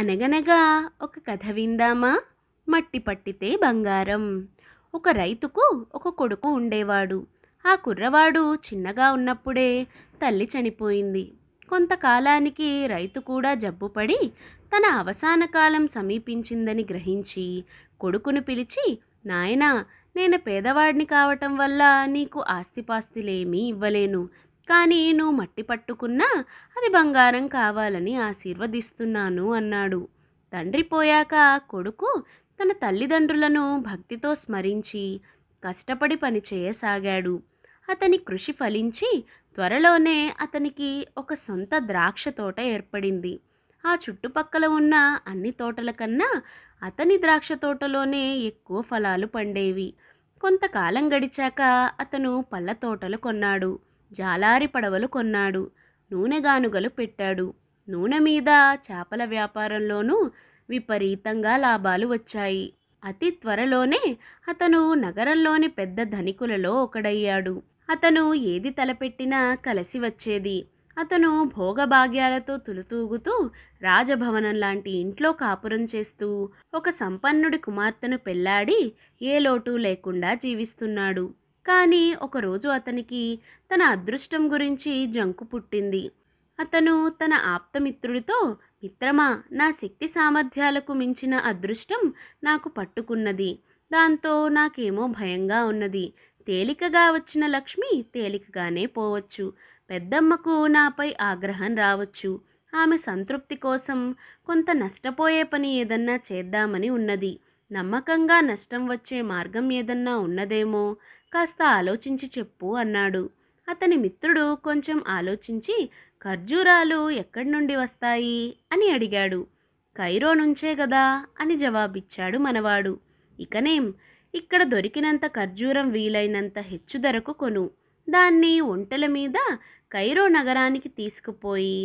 అనగనగా ఒక కథ విందామా మట్టి పట్టితే బంగారం ఒక రైతుకు ఒక కొడుకు ఉండేవాడు ఆ కుర్రవాడు చిన్నగా ఉన్నప్పుడే తల్లి చనిపోయింది కొంతకాలానికి రైతు కూడా జబ్బుపడి తన అవసాన కాలం సమీపించిందని గ్రహించి కొడుకును పిలిచి నాయనా నేను పేదవాడిని కావటం వల్ల నీకు ఆస్తిపాస్తిలేమీ ఇవ్వలేను కానీ నువ్వు మట్టి పట్టుకున్నా అది బంగారం కావాలని ఆశీర్వదిస్తున్నాను అన్నాడు తండ్రి పోయాక కొడుకు తన తల్లిదండ్రులను భక్తితో స్మరించి కష్టపడి పనిచేయసాగాడు అతని కృషి ఫలించి త్వరలోనే అతనికి ఒక సొంత ద్రాక్ష తోట ఏర్పడింది ఆ చుట్టుపక్కల ఉన్న అన్ని తోటల కన్నా అతని ద్రాక్ష తోటలోనే ఎక్కువ ఫలాలు పండేవి కొంతకాలం గడిచాక అతను పళ్ళ తోటలు కొన్నాడు జాలారి పడవలు కొన్నాడు నూనెగానుగలు పెట్టాడు నూనె మీద చేపల వ్యాపారంలోనూ విపరీతంగా లాభాలు వచ్చాయి అతి త్వరలోనే అతను నగరంలోని పెద్ద ధనికులలో ఒకడయ్యాడు అతను ఏది తలపెట్టినా కలిసి వచ్చేది అతను భోగభాగ్యాలతో తులుతూగుతూ రాజభవనం లాంటి ఇంట్లో కాపురం చేస్తూ ఒక సంపన్నుడి కుమార్తెను పెళ్లాడి ఏ లోటు లేకుండా జీవిస్తున్నాడు కానీ ఒకరోజు అతనికి తన అదృష్టం గురించి జంకు పుట్టింది అతను తన ఆప్తమిత్రుడితో మిత్రమా నా శక్తి సామర్థ్యాలకు మించిన అదృష్టం నాకు పట్టుకున్నది దాంతో నాకేమో భయంగా ఉన్నది తేలికగా వచ్చిన లక్ష్మి తేలికగానే పోవచ్చు పెద్దమ్మకు నాపై ఆగ్రహం రావచ్చు ఆమె సంతృప్తి కోసం కొంత నష్టపోయే పని ఏదన్నా చేద్దామని ఉన్నది నమ్మకంగా నష్టం వచ్చే మార్గం ఏదన్నా ఉన్నదేమో కాస్త ఆలోచించి చెప్పు అన్నాడు అతని మిత్రుడు కొంచెం ఆలోచించి ఖర్జూరాలు ఎక్కడి నుండి వస్తాయి అని అడిగాడు కైరో నుంచే గదా అని జవాబిచ్చాడు మనవాడు ఇకనేం ఇక్కడ దొరికినంత ఖర్జూరం వీలైనంత హెచ్చు ధరకు కొను దాన్ని ఒంటెల మీద కైరో నగరానికి తీసుకుపోయి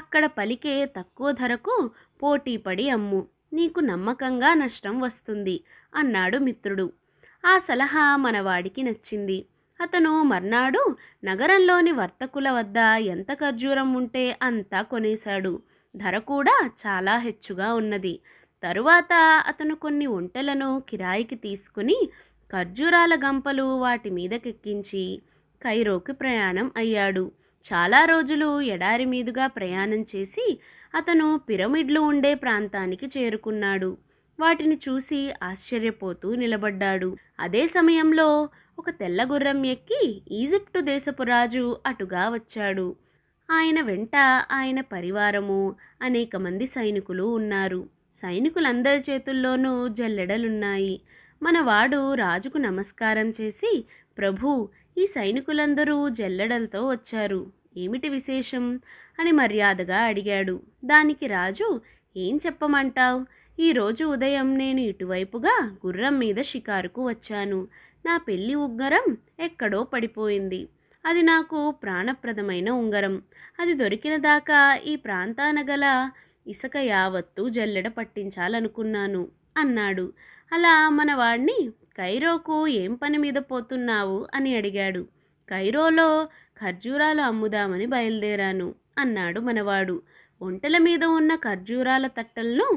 అక్కడ పలికే తక్కువ ధరకు పోటీపడి అమ్ము నీకు నమ్మకంగా నష్టం వస్తుంది అన్నాడు మిత్రుడు ఆ సలహా మనవాడికి నచ్చింది అతను మర్నాడు నగరంలోని వర్తకుల వద్ద ఎంత ఖర్జూరం ఉంటే అంతా కొనేశాడు ధర కూడా చాలా హెచ్చుగా ఉన్నది తరువాత అతను కొన్ని ఒంటెలను కిరాయికి తీసుకుని ఖర్జూరాల గంపలు వాటి మీదకెక్కించి కైరోకి ప్రయాణం అయ్యాడు చాలా రోజులు ఎడారి మీదుగా ప్రయాణం చేసి అతను పిరమిడ్లు ఉండే ప్రాంతానికి చేరుకున్నాడు వాటిని చూసి ఆశ్చర్యపోతూ నిలబడ్డాడు అదే సమయంలో ఒక తెల్ల గుర్రం ఎక్కి ఈజిప్టు దేశపు రాజు అటుగా వచ్చాడు ఆయన వెంట ఆయన పరివారము అనేక మంది సైనికులు ఉన్నారు సైనికులందరి చేతుల్లోనూ జల్లెడలున్నాయి మనవాడు రాజుకు నమస్కారం చేసి ప్రభు ఈ సైనికులందరూ జల్లెడలతో వచ్చారు ఏమిటి విశేషం అని మర్యాదగా అడిగాడు దానికి రాజు ఏం చెప్పమంటావు ఈరోజు ఉదయం నేను ఇటువైపుగా గుర్రం మీద షికారుకు వచ్చాను నా పెళ్లి ఉంగరం ఎక్కడో పడిపోయింది అది నాకు ప్రాణప్రదమైన ఉంగరం అది దొరికిన దాకా ఈ ప్రాంతాన గల ఇసుక యావత్తు జల్లెడ పట్టించాలనుకున్నాను అన్నాడు అలా మనవాడిని కైరోకు ఏం పని మీద పోతున్నావు అని అడిగాడు కైరోలో ఖర్జూరాలు అమ్ముదామని బయలుదేరాను అన్నాడు మనవాడు ఒంటెల మీద ఉన్న ఖర్జూరాల తట్టలను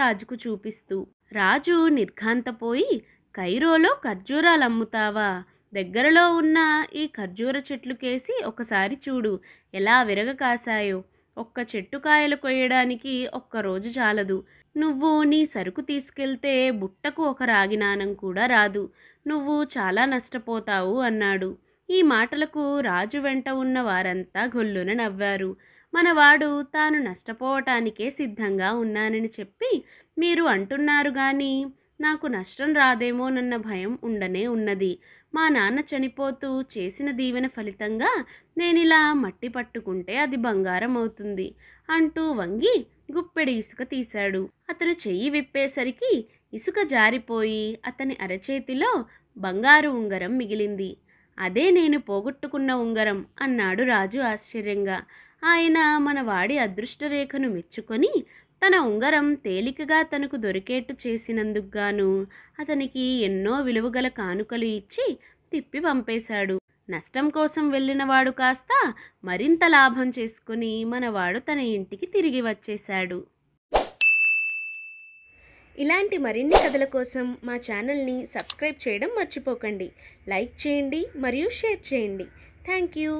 రాజుకు చూపిస్తూ రాజు నిర్ఘాంతపోయి కైరోలో ఖర్జూరాలు అమ్ముతావా దగ్గరలో ఉన్న ఈ ఖర్జూర చెట్లు కేసి ఒకసారి చూడు ఎలా విరగ కాశాయో ఒక్క చెట్టు కాయలు కొయ్యడానికి ఒక్కరోజు చాలదు నువ్వు నీ సరుకు తీసుకెళ్తే బుట్టకు ఒక రాగినానం కూడా రాదు నువ్వు చాలా నష్టపోతావు అన్నాడు ఈ మాటలకు రాజు వెంట ఉన్న వారంతా గొల్లున నవ్వారు మనవాడు తాను నష్టపోవటానికే సిద్ధంగా ఉన్నానని చెప్పి మీరు అంటున్నారు కానీ నాకు నష్టం రాదేమోనన్న భయం ఉండనే ఉన్నది మా నాన్న చనిపోతూ చేసిన దీవెన ఫలితంగా నేను ఇలా మట్టి పట్టుకుంటే అది బంగారం అవుతుంది అంటూ వంగి గుప్పెడి ఇసుక తీశాడు అతను చెయ్యి విప్పేసరికి ఇసుక జారిపోయి అతని అరచేతిలో బంగారు ఉంగరం మిగిలింది అదే నేను పోగొట్టుకున్న ఉంగరం అన్నాడు రాజు ఆశ్చర్యంగా ఆయన మన వాడి అదృష్టరేఖను మెచ్చుకొని తన ఉంగరం తేలికగా తనకు దొరికేట్టు చేసినందుకు గాను అతనికి ఎన్నో విలువగల కానుకలు ఇచ్చి తిప్పి పంపేశాడు నష్టం కోసం వెళ్ళినవాడు కాస్త మరింత లాభం చేసుకుని మనవాడు తన ఇంటికి తిరిగి వచ్చేశాడు ఇలాంటి మరిన్ని కథల కోసం మా ఛానల్ని సబ్స్క్రైబ్ చేయడం మర్చిపోకండి లైక్ చేయండి మరియు షేర్ చేయండి థ్యాంక్ యూ